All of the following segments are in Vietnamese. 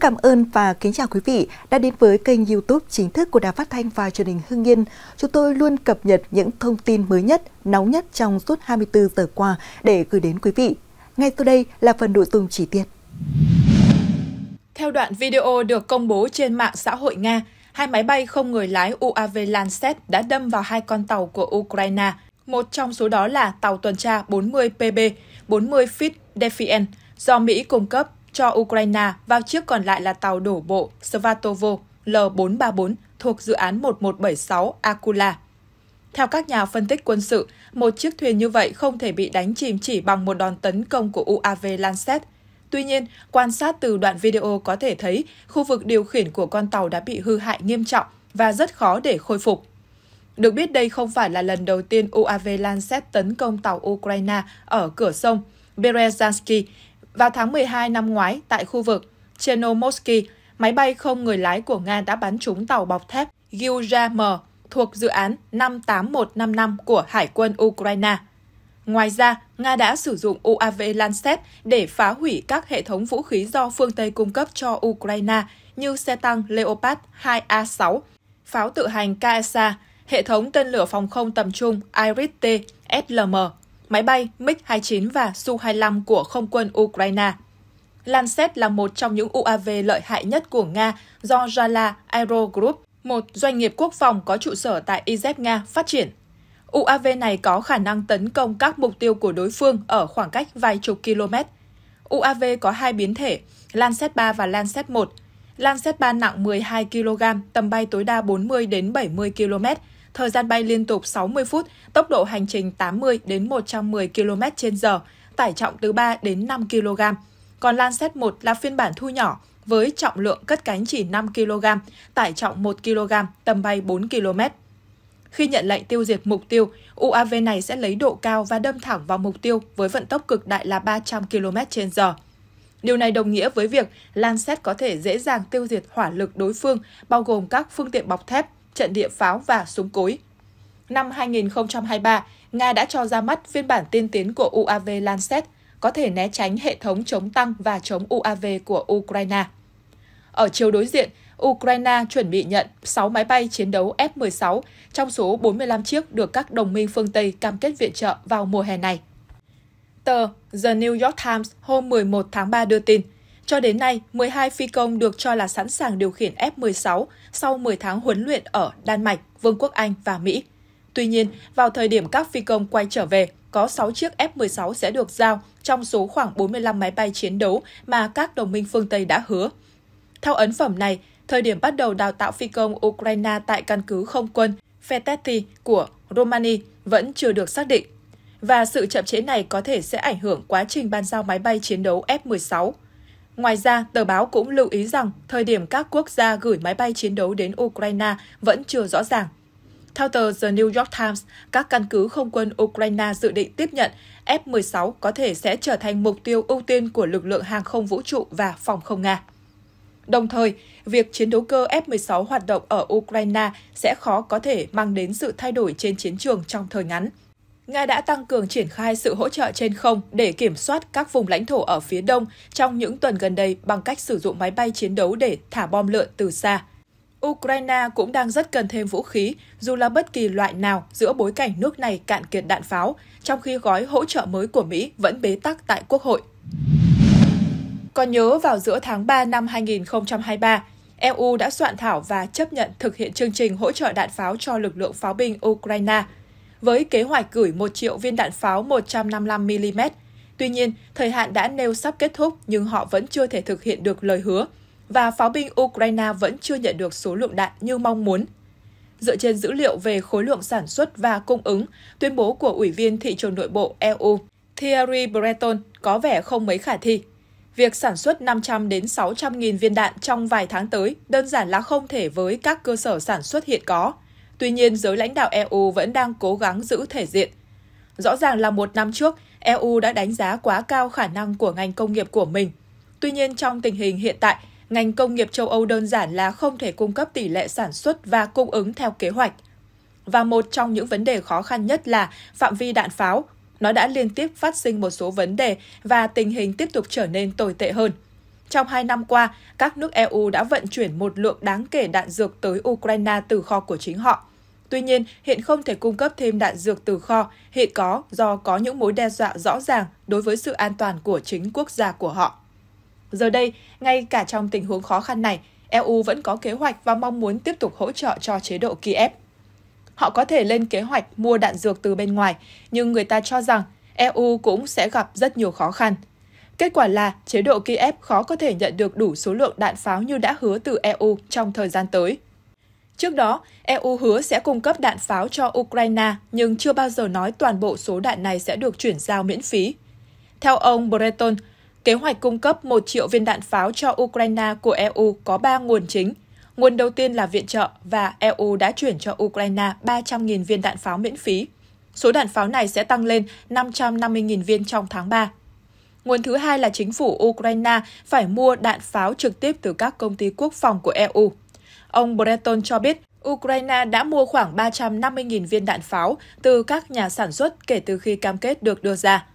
cảm ơn và kính chào quý vị đã đến với kênh YouTube chính thức của Đài Phát thanh và Truyền hình Hưng Yên. Chúng tôi luôn cập nhật những thông tin mới nhất, nóng nhất trong suốt 24 giờ qua để gửi đến quý vị. Ngay sau đây là phần nội dung chi tiết. Theo đoạn video được công bố trên mạng xã hội Nga, hai máy bay không người lái UAV Lancet đã đâm vào hai con tàu của Ukraine. Một trong số đó là tàu tuần tra 40 PB 40 Fit Defiant do Mỹ cung cấp cho Ukraine vào chiếc còn lại là tàu đổ bộ Svatovo L-434 thuộc dự án 1176 Akula. Theo các nhà phân tích quân sự, một chiếc thuyền như vậy không thể bị đánh chìm chỉ bằng một đòn tấn công của UAV Lancet. Tuy nhiên, quan sát từ đoạn video có thể thấy khu vực điều khiển của con tàu đã bị hư hại nghiêm trọng và rất khó để khôi phục. Được biết đây không phải là lần đầu tiên UAV Lancet tấn công tàu Ukraine ở cửa sông Berezansky. Vào tháng 12 năm ngoái, tại khu vực Chernomorsky, máy bay không người lái của Nga đã bắn trúng tàu bọc thép Gyuzha-M thuộc dự án 58155 của Hải quân Ukraine. Ngoài ra, Nga đã sử dụng UAV Lancet để phá hủy các hệ thống vũ khí do phương Tây cung cấp cho Ukraine như xe tăng Leopard 2A6, pháo tự hành Kaesa, hệ thống tên lửa phòng không tầm trung IRIS-T, SLM máy bay MiG-29 và Su-25 của không quân Ukraine. Lancet là một trong những UAV lợi hại nhất của Nga do Jala Aero Group, một doanh nghiệp quốc phòng có trụ sở tại Izeb Nga phát triển. UAV này có khả năng tấn công các mục tiêu của đối phương ở khoảng cách vài chục km. UAV có hai biến thể, Lancet 3 và Lancet 1. Lancet 3 nặng 12 kg, tầm bay tối đa 40 đến 70 km, thời gian bay liên tục 60 phút, tốc độ hành trình 80 đến 110 km h tải trọng từ 3 đến 5 kg. Còn Lancet 1 là phiên bản thu nhỏ với trọng lượng cất cánh chỉ 5 kg, tải trọng 1 kg, tầm bay 4 km. Khi nhận lệnh tiêu diệt mục tiêu, UAV này sẽ lấy độ cao và đâm thẳng vào mục tiêu với vận tốc cực đại là 300 km h Điều này đồng nghĩa với việc Lancet có thể dễ dàng tiêu diệt hỏa lực đối phương, bao gồm các phương tiện bọc thép, trận địa pháo và súng cối. Năm 2023, Nga đã cho ra mắt phiên bản tiên tiến của UAV Lancet, có thể né tránh hệ thống chống tăng và chống UAV của Ukraine. Ở chiều đối diện, Ukraine chuẩn bị nhận 6 máy bay chiến đấu F-16 trong số 45 chiếc được các đồng minh phương Tây cam kết viện trợ vào mùa hè này. Tờ The New York Times hôm 11 tháng 3 đưa tin, cho đến nay, 12 phi công được cho là sẵn sàng điều khiển F-16 sau 10 tháng huấn luyện ở Đan Mạch, Vương quốc Anh và Mỹ. Tuy nhiên, vào thời điểm các phi công quay trở về, có 6 chiếc F-16 sẽ được giao trong số khoảng 45 máy bay chiến đấu mà các đồng minh phương Tây đã hứa. Theo ấn phẩm này, thời điểm bắt đầu đào tạo phi công Ukraine tại căn cứ không quân Feteti của Romania vẫn chưa được xác định, và sự chậm trễ này có thể sẽ ảnh hưởng quá trình bàn giao máy bay chiến đấu F-16. Ngoài ra, tờ báo cũng lưu ý rằng thời điểm các quốc gia gửi máy bay chiến đấu đến Ukraine vẫn chưa rõ ràng. Theo tờ The New York Times, các căn cứ không quân Ukraine dự định tiếp nhận F-16 có thể sẽ trở thành mục tiêu ưu tiên của lực lượng hàng không vũ trụ và phòng không Nga. Đồng thời, việc chiến đấu cơ F-16 hoạt động ở Ukraine sẽ khó có thể mang đến sự thay đổi trên chiến trường trong thời ngắn. Nga đã tăng cường triển khai sự hỗ trợ trên không để kiểm soát các vùng lãnh thổ ở phía đông trong những tuần gần đây bằng cách sử dụng máy bay chiến đấu để thả bom lượn từ xa. Ukraine cũng đang rất cần thêm vũ khí, dù là bất kỳ loại nào giữa bối cảnh nước này cạn kiệt đạn pháo, trong khi gói hỗ trợ mới của Mỹ vẫn bế tắc tại Quốc hội. Còn nhớ vào giữa tháng 3 năm 2023, EU đã soạn thảo và chấp nhận thực hiện chương trình hỗ trợ đạn pháo cho lực lượng pháo binh Ukraine – với kế hoạch gửi 1 triệu viên đạn pháo 155mm. Tuy nhiên, thời hạn đã nêu sắp kết thúc nhưng họ vẫn chưa thể thực hiện được lời hứa, và pháo binh Ukraine vẫn chưa nhận được số lượng đạn như mong muốn. Dựa trên dữ liệu về khối lượng sản xuất và cung ứng, tuyên bố của Ủy viên Thị trường Nội bộ EU Thierry Breton có vẻ không mấy khả thi. Việc sản xuất 500 đến 600 nghìn viên đạn trong vài tháng tới đơn giản là không thể với các cơ sở sản xuất hiện có. Tuy nhiên, giới lãnh đạo EU vẫn đang cố gắng giữ thể diện. Rõ ràng là một năm trước, EU đã đánh giá quá cao khả năng của ngành công nghiệp của mình. Tuy nhiên, trong tình hình hiện tại, ngành công nghiệp châu Âu đơn giản là không thể cung cấp tỷ lệ sản xuất và cung ứng theo kế hoạch. Và một trong những vấn đề khó khăn nhất là phạm vi đạn pháo. Nó đã liên tiếp phát sinh một số vấn đề và tình hình tiếp tục trở nên tồi tệ hơn. Trong hai năm qua, các nước EU đã vận chuyển một lượng đáng kể đạn dược tới Ukraine từ kho của chính họ. Tuy nhiên, hiện không thể cung cấp thêm đạn dược từ kho, hiện có do có những mối đe dọa rõ ràng đối với sự an toàn của chính quốc gia của họ. Giờ đây, ngay cả trong tình huống khó khăn này, EU vẫn có kế hoạch và mong muốn tiếp tục hỗ trợ cho chế độ Kiev. Họ có thể lên kế hoạch mua đạn dược từ bên ngoài, nhưng người ta cho rằng EU cũng sẽ gặp rất nhiều khó khăn. Kết quả là chế độ Kiev khó có thể nhận được đủ số lượng đạn pháo như đã hứa từ EU trong thời gian tới. Trước đó, EU hứa sẽ cung cấp đạn pháo cho Ukraine nhưng chưa bao giờ nói toàn bộ số đạn này sẽ được chuyển giao miễn phí. Theo ông Breton, kế hoạch cung cấp 1 triệu viên đạn pháo cho Ukraine của EU có 3 nguồn chính. Nguồn đầu tiên là viện trợ và EU đã chuyển cho Ukraine 300.000 viên đạn pháo miễn phí. Số đạn pháo này sẽ tăng lên 550.000 viên trong tháng 3. Nguồn thứ hai là chính phủ Ukraine phải mua đạn pháo trực tiếp từ các công ty quốc phòng của EU. Ông Breton cho biết Ukraine đã mua khoảng 350.000 viên đạn pháo từ các nhà sản xuất kể từ khi cam kết được đưa ra.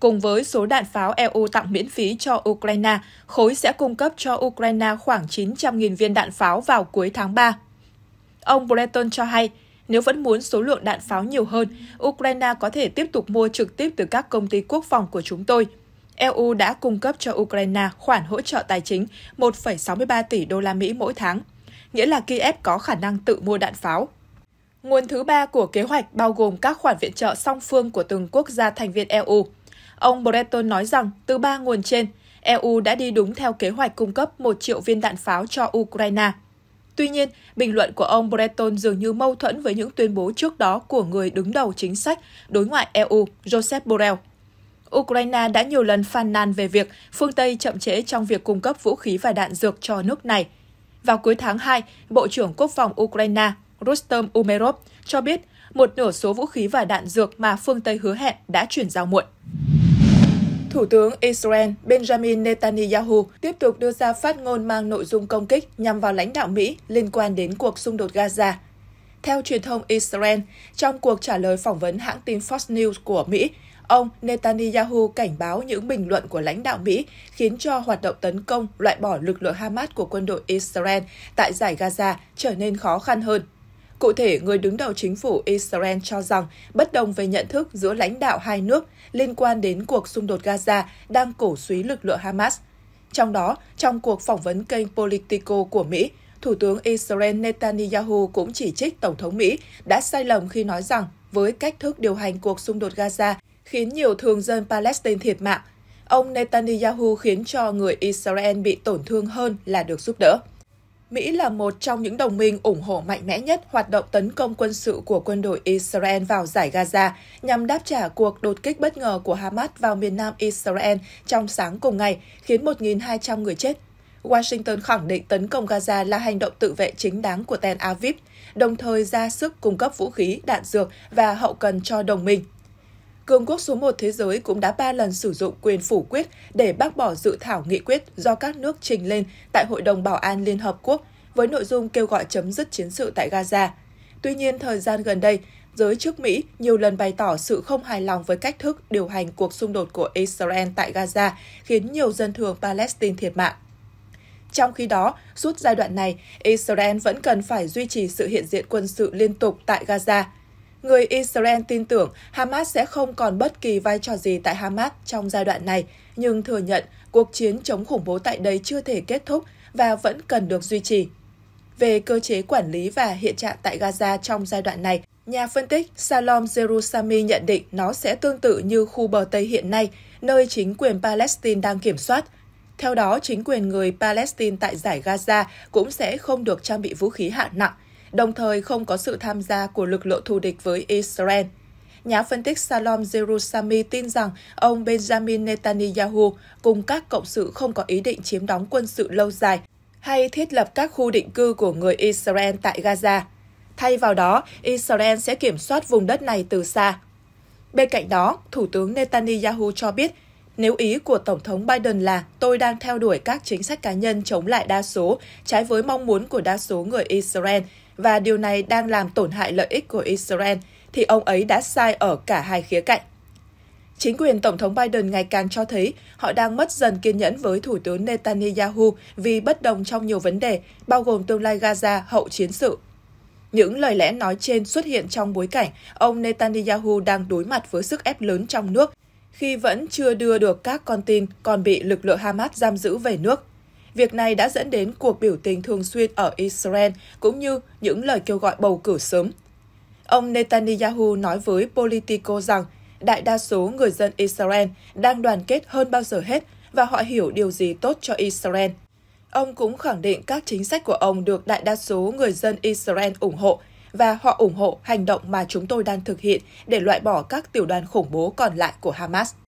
Cùng với số đạn pháo EU tặng miễn phí cho Ukraine, khối sẽ cung cấp cho Ukraine khoảng 900.000 viên đạn pháo vào cuối tháng 3. Ông Breton cho hay, nếu vẫn muốn số lượng đạn pháo nhiều hơn, Ukraine có thể tiếp tục mua trực tiếp từ các công ty quốc phòng của chúng tôi. EU đã cung cấp cho Ukraine khoản hỗ trợ tài chính 1,63 tỷ đô la Mỹ mỗi tháng nghĩa là Kiev có khả năng tự mua đạn pháo. Nguồn thứ ba của kế hoạch bao gồm các khoản viện trợ song phương của từng quốc gia thành viên EU. Ông Breton nói rằng từ ba nguồn trên, EU đã đi đúng theo kế hoạch cung cấp 1 triệu viên đạn pháo cho Ukraine. Tuy nhiên, bình luận của ông Breton dường như mâu thuẫn với những tuyên bố trước đó của người đứng đầu chính sách đối ngoại EU, Joseph Borrell. Ukraine đã nhiều lần phàn nàn về việc phương Tây chậm trễ trong việc cung cấp vũ khí và đạn dược cho nước này, vào cuối tháng 2, Bộ trưởng Quốc phòng Ukraine Rustem Umerov cho biết một nửa số vũ khí và đạn dược mà phương Tây hứa hẹn đã chuyển giao muộn. Thủ tướng Israel Benjamin Netanyahu tiếp tục đưa ra phát ngôn mang nội dung công kích nhằm vào lãnh đạo Mỹ liên quan đến cuộc xung đột Gaza. Theo truyền thông Israel, trong cuộc trả lời phỏng vấn hãng tin Fox News của Mỹ, Ông Netanyahu cảnh báo những bình luận của lãnh đạo Mỹ khiến cho hoạt động tấn công loại bỏ lực lượng Hamas của quân đội Israel tại giải Gaza trở nên khó khăn hơn. Cụ thể, người đứng đầu chính phủ Israel cho rằng bất đồng về nhận thức giữa lãnh đạo hai nước liên quan đến cuộc xung đột Gaza đang cổ suý lực lượng Hamas. Trong đó, trong cuộc phỏng vấn kênh Politico của Mỹ, Thủ tướng Israel Netanyahu cũng chỉ trích Tổng thống Mỹ đã sai lầm khi nói rằng với cách thức điều hành cuộc xung đột Gaza khiến nhiều thường dân Palestine thiệt mạng. Ông Netanyahu khiến cho người Israel bị tổn thương hơn là được giúp đỡ. Mỹ là một trong những đồng minh ủng hộ mạnh mẽ nhất hoạt động tấn công quân sự của quân đội Israel vào giải Gaza nhằm đáp trả cuộc đột kích bất ngờ của Hamas vào miền nam Israel trong sáng cùng ngày, khiến 1.200 người chết. Washington khẳng định tấn công Gaza là hành động tự vệ chính đáng của Tel Aviv, đồng thời ra sức cung cấp vũ khí, đạn dược và hậu cần cho đồng minh cường quốc số 1 thế giới cũng đã 3 lần sử dụng quyền phủ quyết để bác bỏ dự thảo nghị quyết do các nước trình lên tại Hội đồng Bảo an Liên Hợp Quốc với nội dung kêu gọi chấm dứt chiến sự tại Gaza. Tuy nhiên, thời gian gần đây, giới chức Mỹ nhiều lần bày tỏ sự không hài lòng với cách thức điều hành cuộc xung đột của Israel tại Gaza, khiến nhiều dân thường Palestine thiệt mạng. Trong khi đó, suốt giai đoạn này, Israel vẫn cần phải duy trì sự hiện diện quân sự liên tục tại Gaza – Người Israel tin tưởng Hamas sẽ không còn bất kỳ vai trò gì tại Hamas trong giai đoạn này, nhưng thừa nhận cuộc chiến chống khủng bố tại đây chưa thể kết thúc và vẫn cần được duy trì. Về cơ chế quản lý và hiện trạng tại Gaza trong giai đoạn này, nhà phân tích Salom Jerusami nhận định nó sẽ tương tự như khu bờ Tây hiện nay, nơi chính quyền Palestine đang kiểm soát. Theo đó, chính quyền người Palestine tại giải Gaza cũng sẽ không được trang bị vũ khí hạng nặng – đồng thời không có sự tham gia của lực lượng thù địch với Israel. Nhà phân tích Salom Jerusami tin rằng ông Benjamin Netanyahu cùng các cộng sự không có ý định chiếm đóng quân sự lâu dài hay thiết lập các khu định cư của người Israel tại Gaza. Thay vào đó, Israel sẽ kiểm soát vùng đất này từ xa. Bên cạnh đó, Thủ tướng Netanyahu cho biết nếu ý của Tổng thống Biden là tôi đang theo đuổi các chính sách cá nhân chống lại đa số, trái với mong muốn của đa số người Israel, và điều này đang làm tổn hại lợi ích của Israel, thì ông ấy đã sai ở cả hai khía cạnh. Chính quyền Tổng thống Biden ngày càng cho thấy họ đang mất dần kiên nhẫn với Thủ tướng Netanyahu vì bất đồng trong nhiều vấn đề, bao gồm tương lai Gaza hậu chiến sự. Những lời lẽ nói trên xuất hiện trong bối cảnh ông Netanyahu đang đối mặt với sức ép lớn trong nước khi vẫn chưa đưa được các con tin còn bị lực lượng Hamas giam giữ về nước. Việc này đã dẫn đến cuộc biểu tình thường xuyên ở Israel cũng như những lời kêu gọi bầu cử sớm. Ông Netanyahu nói với Politico rằng đại đa số người dân Israel đang đoàn kết hơn bao giờ hết và họ hiểu điều gì tốt cho Israel. Ông cũng khẳng định các chính sách của ông được đại đa số người dân Israel ủng hộ và họ ủng hộ hành động mà chúng tôi đang thực hiện để loại bỏ các tiểu đoàn khủng bố còn lại của Hamas.